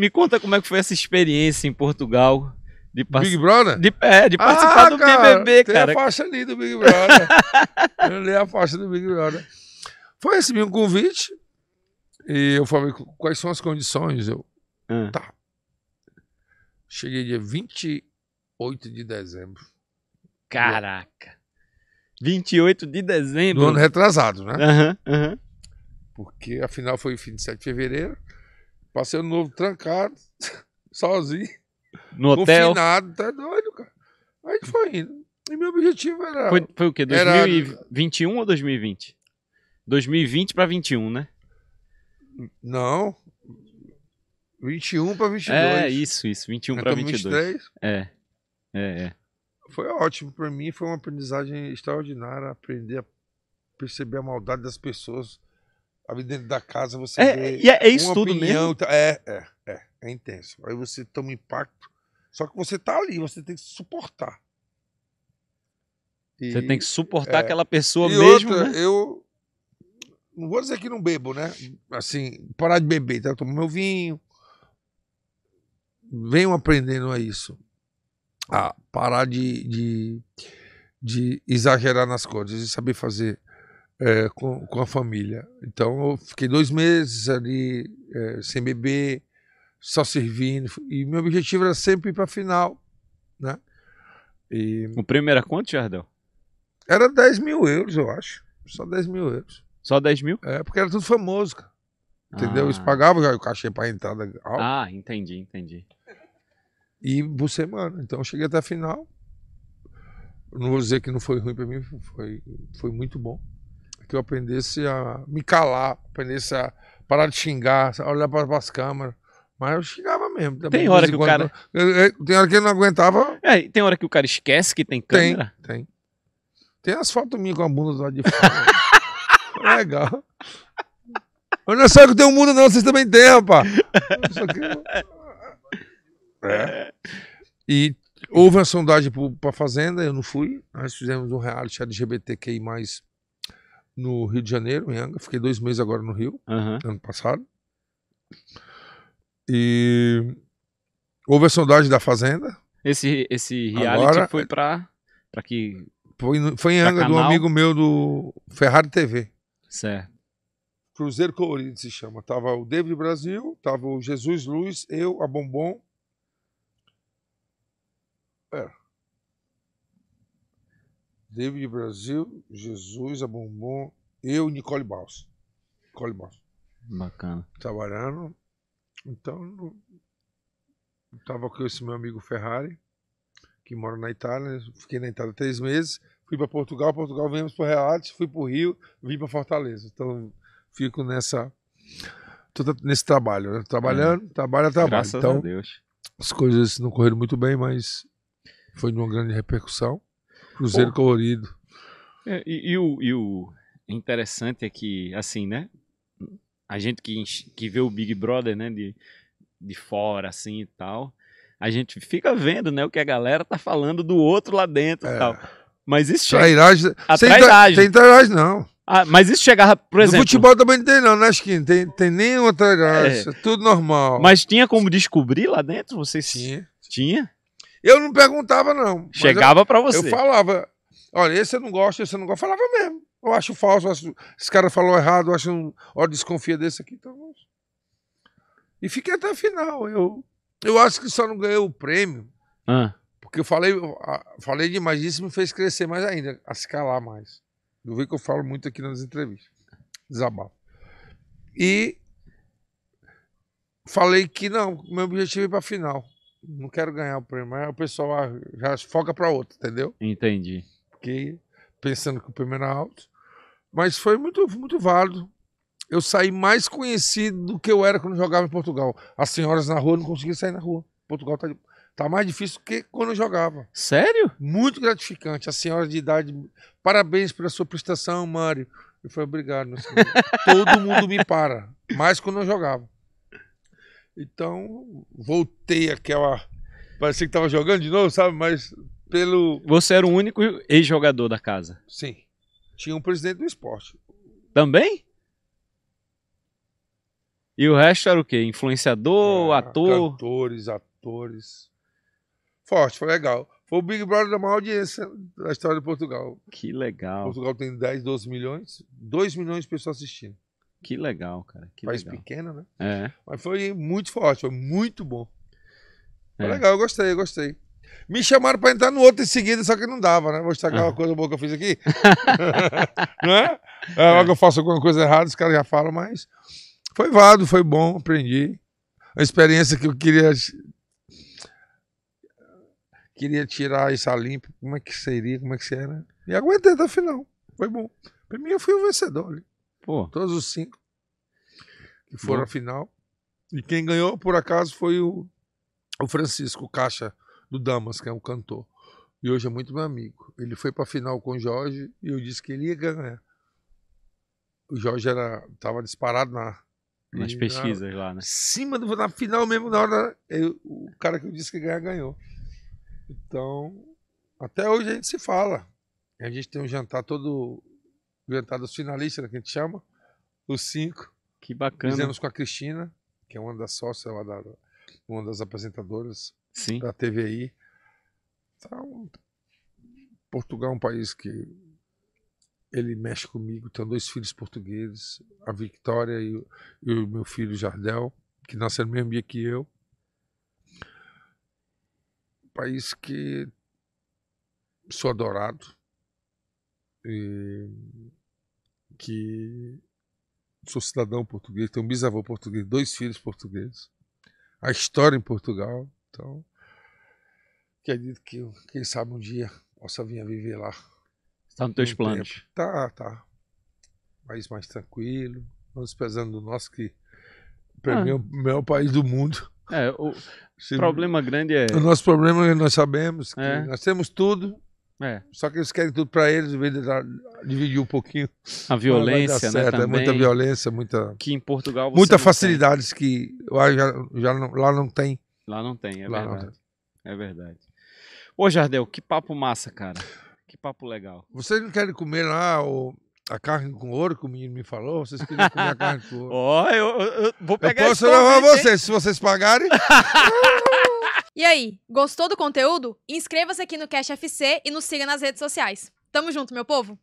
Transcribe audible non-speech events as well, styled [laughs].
Me conta como é que foi essa experiência em Portugal. De Big Brother? De, é, de ah, participar ah, do cara, BBB, cara. Tem a faixa ali do Big Brother. [laughs] eu li a faixa do Big Brother. Foi, recebi assim, um convite e eu falei, quais são as condições? Eu, hum. tá. Cheguei dia 28 de dezembro. Caraca. 28 de dezembro? Do ano retrasado, né? uhum, Uhum. Porque, afinal, foi o fim de 7 de fevereiro. Passei no novo trancado, [laughs] sozinho. No hotel? Confinado, tá doido, cara. Aí foi indo. E meu objetivo era... Foi, foi o quê? 2021 era... ou 2020? 2020 para 21, né? Não. 21 para 22. É, isso, isso. 21 para 22. 23. É. É, é. Foi ótimo para mim, foi uma aprendizagem extraordinária aprender a perceber a maldade das pessoas Aí dentro da casa você é, vê. E é, é isso tudo opinião, mesmo? Tá, é, é, é. É intenso. Aí você toma impacto. Só que você tá ali, você tem que suportar. E, você tem que suportar é, aquela pessoa e mesmo. Outra, né? Eu não vou dizer que não bebo, né? Assim, parar de beber, Então Eu tomo meu vinho. Venho aprendendo a isso. A parar de, de, de exagerar nas coisas e saber fazer é, com, com, a família. Então eu fiquei dois meses ali é, sem beber, só servindo. E meu objetivo era sempre ir para a final. Né? E... O prêmio era quanto, Jardel? Era 10 mil euros, eu acho. Só 10 mil euros. Só 10 mil? É, porque era tudo famoso, cara. Entendeu? Ah. Eles pagavam o cachê para entrada. Ah, entendi, entendi. E por semana. Então eu cheguei até a final. Não vou dizer que não foi ruim para mim, foi, foi muito bom que eu aprendesse a me calar, aprendesse a parar de xingar, a olhar para as câmeras. Mas eu xingava mesmo. Também, tem hora que o cara. É, é, tem hora que ele não aguentava. É, tem hora que o cara esquece que tem câmera? Tem, tem. Tem as fotos minhas com a bunda do lado de fora. [laughs] É legal. Mas não é só que tem um mundo, não, vocês também têm, rapaz. Que... É. E houve uma sondagem para Fazenda, eu não fui. Nós fizemos um reality LGBTQI no Rio de Janeiro, em Anga. Fiquei dois meses agora no Rio, uhum. ano passado. E houve a saudade da Fazenda. Esse, esse reality agora, foi é pra, pra que. Foi, foi em Anga, canal? do amigo meu do Ferrari TV. Certo. Cruzeiro Colorido se chama. Tava o David Brasil, tava o Jesus Luz, eu, a Bombom David Brasil, Jesus, a Bombom, eu e Nicole Baus. Nicole Baus. Bacana. Trabalhando. Então, estava com esse meu amigo Ferrari, que mora na Itália. Né? Fiquei na Itália três meses. Fui para Portugal, Portugal viemos para Realte, fui para o Rio, vim para Fortaleza. Então, fico nessa tô nesse trabalho, né? trabalhando, é. trabalho, trabalho. Graças então, a Deus. As coisas não correram muito bem, mas foi de uma grande repercussão. Cruzeiro colorido. É, e, e, o, e o interessante é que, assim, né? A gente que, que vê o Big Brother, né? De, de fora, assim e tal. A gente fica vendo, né? O que a galera tá falando do outro lá dentro é. e tal. Mas isso chega. Trairagem. sem trairagem. Sem trairagem, não. Ah, mas isso chegava, por exemplo. No futebol também não tem, não, né, Skin? Tem, tem nenhuma trairagem. É. é. Tudo normal. Mas tinha como descobrir lá dentro? Vocês. Tinha. Tinha? Eu não perguntava, não. Chegava para você. Eu falava, olha, esse eu não gosto, esse eu não gosto. Falava mesmo. Eu acho falso, eu acho, esse cara falou errado, eu acho, um, desconfia desse aqui, então. E fiquei até a final. Eu, eu acho que só não ganhei o prêmio. Ah. Porque eu falei, falei demais, isso me fez crescer mais ainda, a se calar mais. Eu vi que eu falo muito aqui nas entrevistas. Desabafo. E falei que não, meu objetivo é ir pra final não quero ganhar o prêmio, mas o pessoal já foca para outro, entendeu? Entendi. Fiquei pensando que o prêmio era alto. Mas foi muito, muito válido. Eu saí mais conhecido do que eu era quando jogava em Portugal. As senhoras na rua não conseguiam sair na rua. Portugal tá, tá mais difícil do que quando eu jogava. Sério? Muito gratificante. A senhora de idade, parabéns pela sua prestação, Mário. Eu falei, obrigado, [laughs] Todo mundo me para. Mais quando eu jogava. Então, voltei aquela. Parecia que estava jogando de novo, sabe? Mas pelo. Você era o único ex-jogador da casa? Sim. Tinha um presidente do esporte. Também? E o resto era o quê? Influenciador, é, ator? Cantores, atores. Forte, foi legal. Foi o Big Brother da maior audiência da história de Portugal. Que legal. Portugal tem 10, 12 milhões. 2 milhões de pessoas assistindo. Que legal, cara. Que País legal. pequeno, né? É. Mas foi muito forte, foi muito bom. Foi é. legal, eu gostei, eu gostei. Me chamaram para entrar no outro em seguida, só que não dava, né? Vou mostrar ah. uma coisa boa que eu fiz aqui. [laughs] [laughs] né é? é? eu faço alguma coisa errada, os caras já falam, mas foi vado, foi bom, aprendi. A experiência que eu queria queria tirar isso a limpo, como é que seria, como é que seria. E aguentei até o final, foi bom. Para mim eu fui o vencedor ali. Pô. Todos os cinco que foram à final. E quem ganhou, por acaso, foi o, o Francisco Caixa do Damas, que é um cantor. E hoje é muito meu amigo. Ele foi para a final com o Jorge e eu disse que ele ia ganhar. O Jorge era tava disparado na nas pesquisas na, lá, né? Cima do na final mesmo na hora eu, o cara que eu disse que ganhar ganhou. Então, até hoje a gente se fala. A gente tem um jantar todo Inventado os finalistas, né, que a gente chama. Os cinco. Que bacana. Fizemos com a Cristina, que é uma das sócias lá da. Uma das apresentadoras Sim. da TVI. Então, Portugal é um país que ele mexe comigo. Tenho dois filhos portugueses, a Victoria e, e o meu filho Jardel, que nasceram no mesmo dia que eu. Um país que sou adorado, eh, que sou cidadão português, tenho um bisavô português, dois filhos portugueses, a história em Portugal, então acredito que quem sabe um dia possa vir a viver lá. Está nos teus um planos? Tempo. Tá, tá. País mais tranquilo, não desprezando do nosso que para ah. mim é o maior país do mundo. É, o [laughs] Se... problema grande é. O nosso problema é nós sabemos que é. nós temos tudo, é. Só que eles querem tudo para eles, em vez de dividir um pouquinho. A violência, né? Também, é muita violência, muita. Que em Portugal você. Muita facilidades tem. que lá, já, já não, lá não tem. Lá não tem, é lá verdade. Tem. É verdade. Ô, Jardel, que papo massa, cara. Que papo legal. Vocês não querem comer lá o, a carne com ouro que o menino me falou? Vocês queriam comer a carne com [laughs] ouro? Ó, oh, eu, eu, vou pegar Eu posso levar vocês, se vocês pagarem. [laughs] E aí, gostou do conteúdo? Inscreva-se aqui no Cash FC e nos siga nas redes sociais. Tamo junto, meu povo!